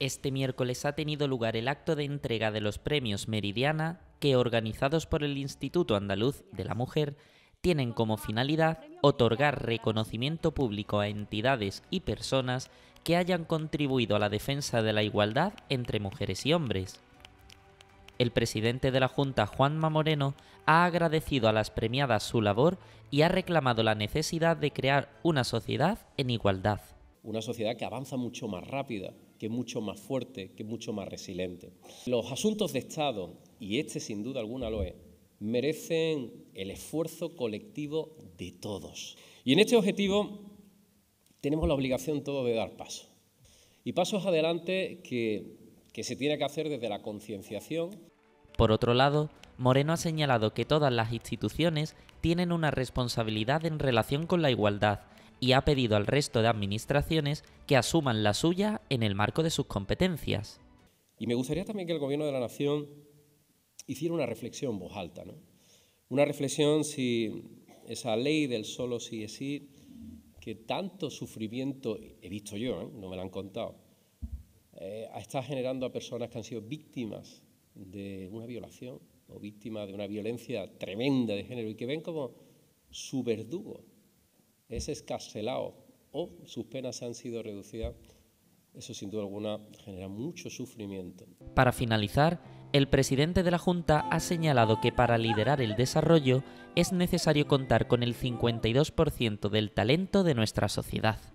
Este miércoles ha tenido lugar el acto de entrega de los premios Meridiana, que organizados por el Instituto Andaluz de la Mujer tienen como finalidad otorgar reconocimiento público a entidades y personas que hayan contribuido a la defensa de la igualdad entre mujeres y hombres. El presidente de la Junta, Juanma Moreno, ha agradecido a las premiadas su labor y ha reclamado la necesidad de crear una sociedad en igualdad una sociedad que avanza mucho más rápida, que es mucho más fuerte, que es mucho más resiliente. Los asuntos de Estado, y este sin duda alguna lo es, merecen el esfuerzo colectivo de todos. Y en este objetivo tenemos la obligación todos de dar paso. Y pasos adelante que, que se tiene que hacer desde la concienciación. Por otro lado, Moreno ha señalado que todas las instituciones tienen una responsabilidad en relación con la igualdad y ha pedido al resto de administraciones que asuman la suya en el marco de sus competencias. Y me gustaría también que el Gobierno de la Nación hiciera una reflexión voz alta, ¿no? Una reflexión si esa ley del solo sí es sí, que tanto sufrimiento, he visto yo, ¿eh? no me lo han contado, eh, está generando a personas que han sido víctimas de una violación o víctimas de una violencia tremenda de género y que ven como su verdugo es escarcelado o sus penas han sido reducidas, eso sin duda alguna genera mucho sufrimiento. Para finalizar, el presidente de la Junta ha señalado que para liderar el desarrollo es necesario contar con el 52% del talento de nuestra sociedad.